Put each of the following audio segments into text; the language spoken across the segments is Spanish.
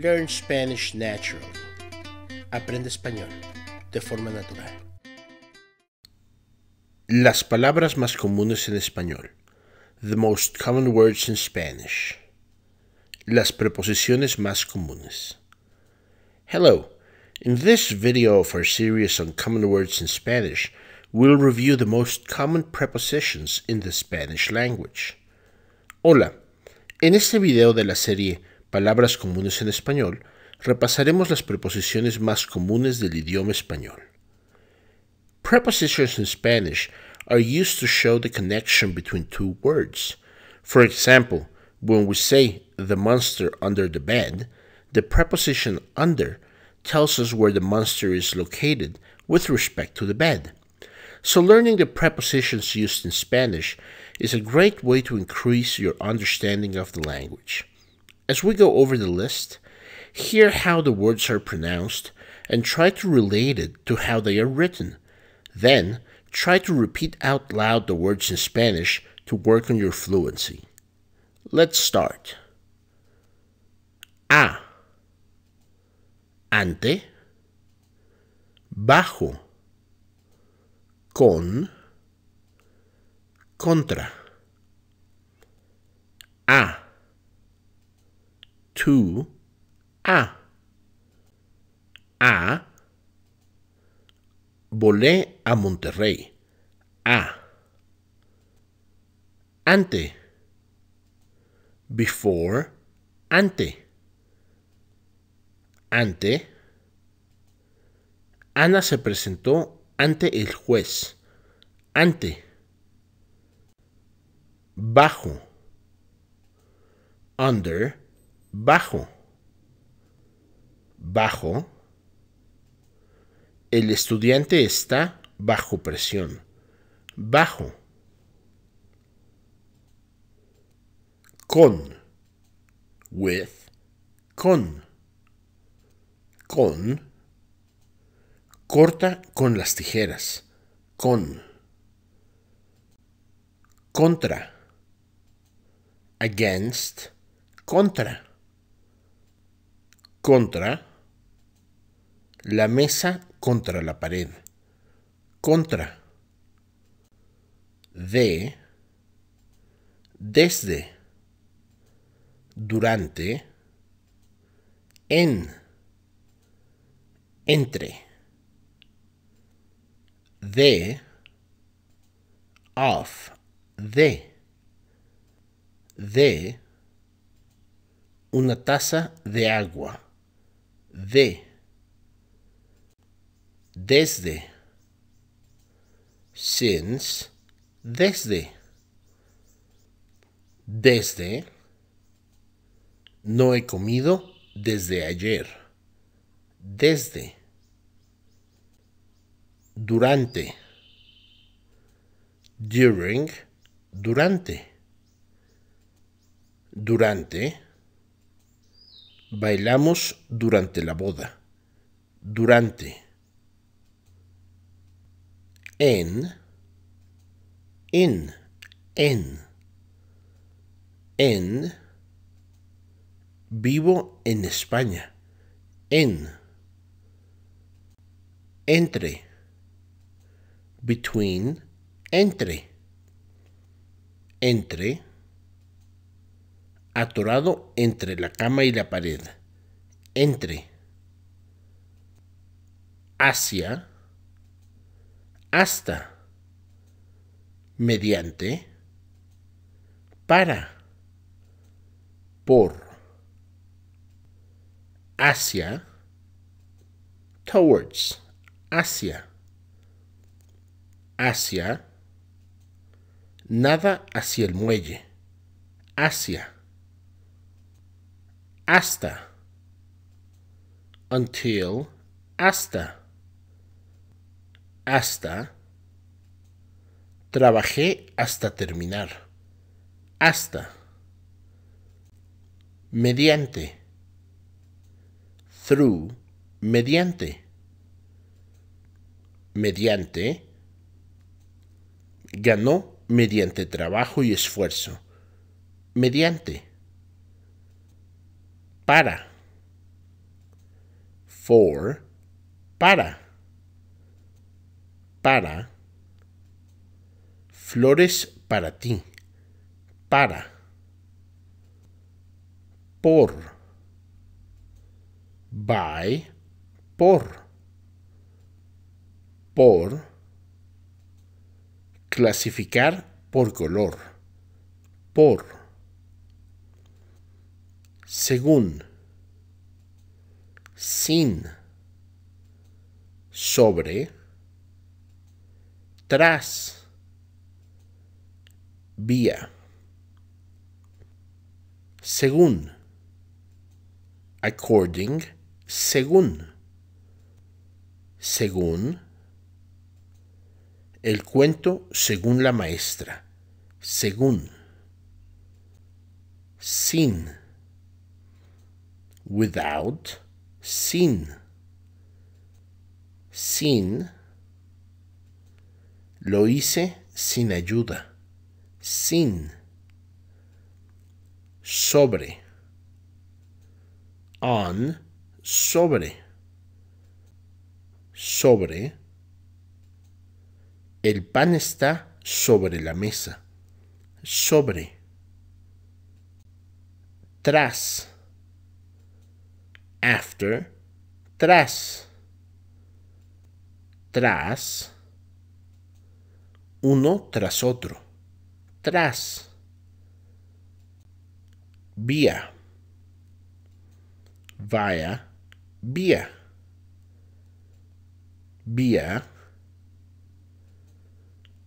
Learn Spanish naturally. Aprende español de forma natural. Las palabras más comunes en español. The most common words in Spanish. Las preposiciones más comunes. Hello. In this video of our series on common words in Spanish, we'll review the most common prepositions in the Spanish language. Hola. En este video de la serie palabras comunes en español, repasaremos las preposiciones más comunes del idioma español. Prepositions in Spanish are used to show the connection between two words. For example, when we say the monster under the bed, the preposition under tells us where the monster is located with respect to the bed. So, learning the prepositions used in Spanish is a great way to increase your understanding of the language. As we go over the list, hear how the words are pronounced and try to relate it to how they are written. Then, try to repeat out loud the words in Spanish to work on your fluency. Let's start. A. Ante. Bajo. Con. Contra. A. to a. A. Volé a Monterrey. A. Ante. Before. Ante. Ante. Ana se presentó ante el juez. Ante. Bajo. Under bajo, bajo, el estudiante está bajo presión, bajo, con, with, con, con, corta con las tijeras, con, contra, against, contra contra la mesa contra la pared. Contra. De. Desde. Durante. En. Entre. De. OF, De. De. Una taza de agua de, desde, since, desde, desde, no he comido desde ayer, desde, durante, during, durante, durante Bailamos durante la boda. Durante. En. En. En. En. Vivo en España. En. Entre. Between. Entre. Entre atorado entre la cama y la pared. Entre. Hacia. Hasta. Mediante. Para. Por. Hacia. Towards. Hacia. Hacia. Nada hacia el muelle. Hacia hasta, until, hasta, hasta, trabajé hasta terminar, hasta, mediante, through, mediante, mediante, ganó mediante trabajo y esfuerzo, mediante para. For, para. Para. Flores para ti. Para. Por. By. Por. Por. Clasificar por color. Por según, sin, sobre, tras, vía, según, according, según, según, el cuento según la maestra, según, sin, without, sin. Sin. Lo hice sin ayuda. Sin. Sobre. On. Sobre. Sobre. El pan está sobre la mesa. Sobre. Tras after, tras, tras, uno tras otro, tras, vía, vaya, vía, vía,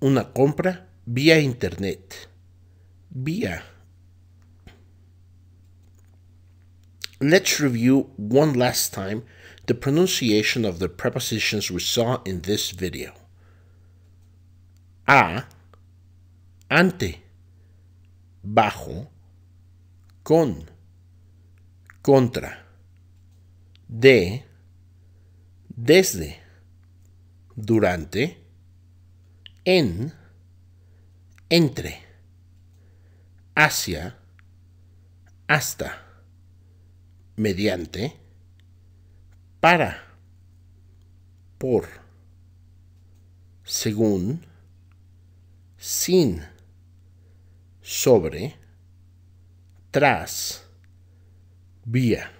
una compra vía internet, vía Let's review one last time the pronunciation of the prepositions we saw in this video. A, ante, bajo, con, contra, de, desde, durante, en, entre, hacia, hasta. mediante, para, por, según, sin, sobre, tras, Vía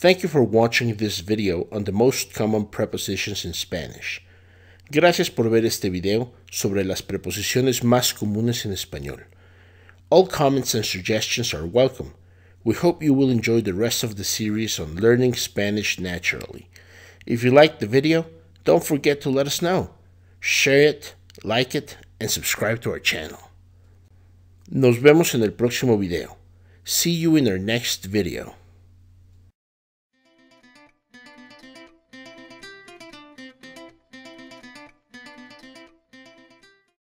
Thank you for watching this video on the most common prepositions in Spanish. Gracias por ver este video sobre las preposiciones más comunes en español. All comments and suggestions are welcome. We hope you will enjoy the rest of the series on learning Spanish naturally. If you liked the video, don't forget to let us know. Share it, like it, and subscribe to our channel. Nos vemos en el próximo video. See you in our next video.